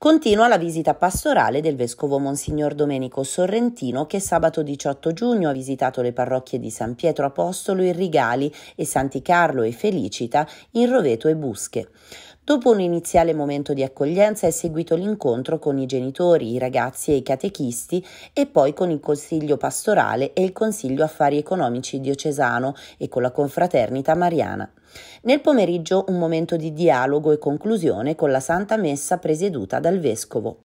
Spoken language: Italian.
Continua la visita pastorale del vescovo Monsignor Domenico Sorrentino che sabato 18 giugno ha visitato le parrocchie di San Pietro Apostolo in Rigali e Santi Carlo e Felicita in Roveto e Busche. Dopo un iniziale momento di accoglienza è seguito l'incontro con i genitori, i ragazzi e i catechisti e poi con il Consiglio Pastorale e il Consiglio Affari Economici diocesano e con la confraternita mariana. Nel pomeriggio un momento di dialogo e conclusione con la Santa Messa presieduta dal Vescovo.